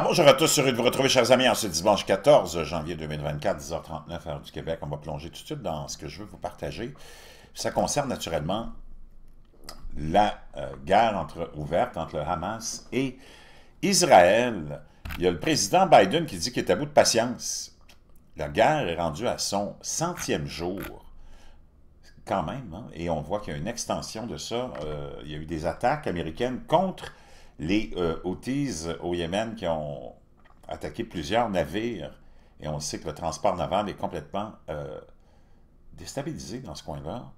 bonjour à tous, heureux de vous retrouver, chers amis, en ce dimanche 14 janvier 2024, 10h39, heure du Québec. On va plonger tout de suite dans ce que je veux vous partager. Ça concerne naturellement la euh, guerre entre, ouverte entre le Hamas et Israël. Il y a le président Biden qui dit qu'il est à bout de patience. La guerre est rendue à son centième jour, quand même, hein. et on voit qu'il y a une extension de ça. Euh, il y a eu des attaques américaines contre les euh, au Yémen qui ont attaqué plusieurs navires, et on sait que le transport naval est complètement euh, déstabilisé dans ce coin-là.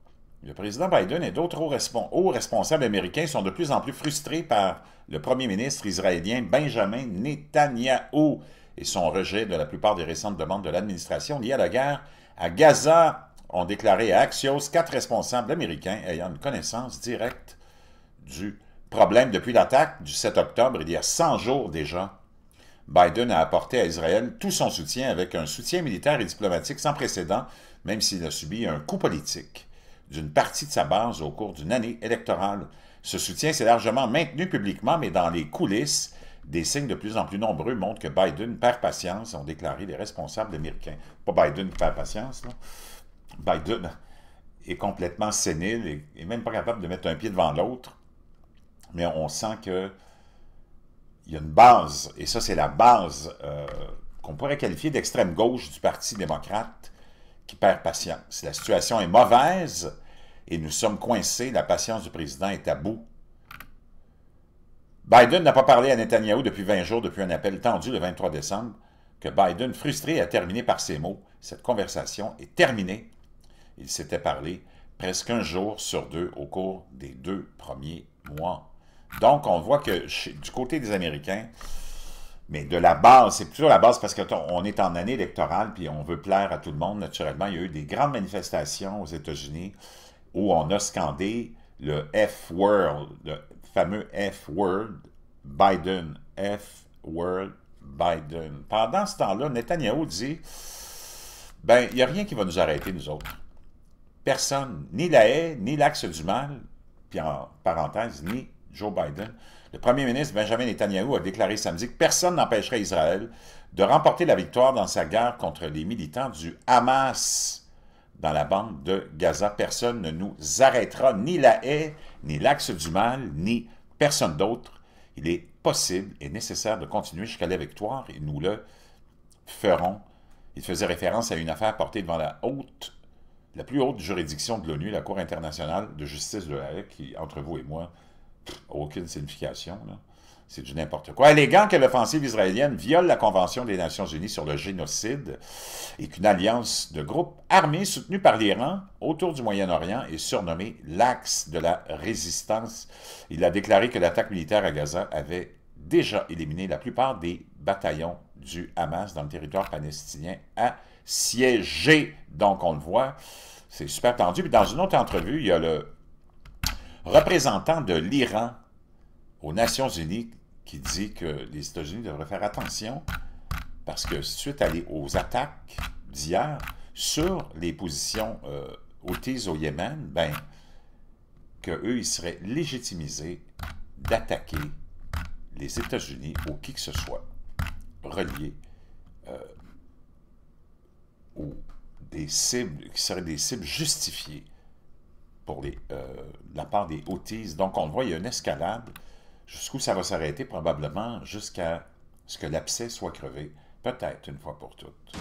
Le président Biden et d'autres hauts, responsables américains sont de plus en plus frustrés par le premier ministre israélien Benjamin Netanyahu et son rejet de la plupart des récentes demandes de l'administration liées à la guerre à Gaza, ont déclaré à Axios quatre responsables américains ayant une connaissance directe du problème depuis l'attaque du 7 octobre, il y a 100 jours déjà. Biden a apporté à Israël tout son soutien avec un soutien militaire et diplomatique sans précédent, même s'il a subi un coup politique d'une partie de sa base au cours d'une année électorale. Ce soutien s'est largement maintenu publiquement, mais dans les coulisses, des signes de plus en plus nombreux montrent que Biden perd patience, ont déclaré les responsables américains. Pas Biden perd patience, Biden est complètement sénile et, et même pas capable de mettre un pied devant l'autre mais on sent qu'il y a une base, et ça, c'est la base euh, qu'on pourrait qualifier d'extrême gauche du Parti démocrate qui perd patience. La situation est mauvaise et nous sommes coincés. La patience du président est à bout. Biden n'a pas parlé à Netanyahu depuis 20 jours, depuis un appel tendu le 23 décembre, que Biden, frustré, a terminé par ces mots. Cette conversation est terminée. Il s'était parlé presque un jour sur deux au cours des deux premiers mois. Donc, on voit que du côté des Américains, mais de la base, c'est toujours la base parce qu'on est en année électorale, puis on veut plaire à tout le monde, naturellement. Il y a eu des grandes manifestations aux États-Unis où on a scandé le F-World, le fameux f world Biden, f world Biden. Pendant ce temps-là, Netanyahu dit, ben, il n'y a rien qui va nous arrêter, nous autres. Personne, ni la haie, ni l'axe du mal, puis en parenthèse, ni Joe Biden, le premier ministre Benjamin Netanyahu a déclaré samedi que personne n'empêcherait Israël de remporter la victoire dans sa guerre contre les militants du Hamas dans la bande de Gaza. Personne ne nous arrêtera, ni la haie, ni l'axe du mal, ni personne d'autre. Il est possible et nécessaire de continuer jusqu'à la victoire et nous le ferons. Il faisait référence à une affaire portée devant la haute la plus haute juridiction de l'ONU, la Cour internationale de justice de la Haye, qui, entre vous et moi, aucune signification. C'est du n'importe quoi. Élégant que l'offensive israélienne viole la Convention des Nations Unies sur le génocide et qu'une alliance de groupes armés soutenus par l'Iran autour du Moyen-Orient est surnommée l'axe de la résistance. Il a déclaré que l'attaque militaire à Gaza avait déjà éliminé la plupart des bataillons du Hamas dans le territoire palestinien à siéger. Donc, on le voit, c'est super tendu. Puis dans une autre entrevue, il y a le représentant de l'Iran aux Nations Unies qui dit que les États-Unis devraient faire attention parce que suite à aux attaques d'hier sur les positions euh, au Yémen, ben, qu'eux, ils seraient légitimisés d'attaquer les États-Unis ou qui que ce soit relié euh, ou des cibles, qui seraient des cibles justifiées pour euh, la part des hôtises. Donc, on le voit, il y a une escalade. Jusqu'où ça va s'arrêter? Probablement jusqu'à ce que l'abcès soit crevé, peut-être une fois pour toutes.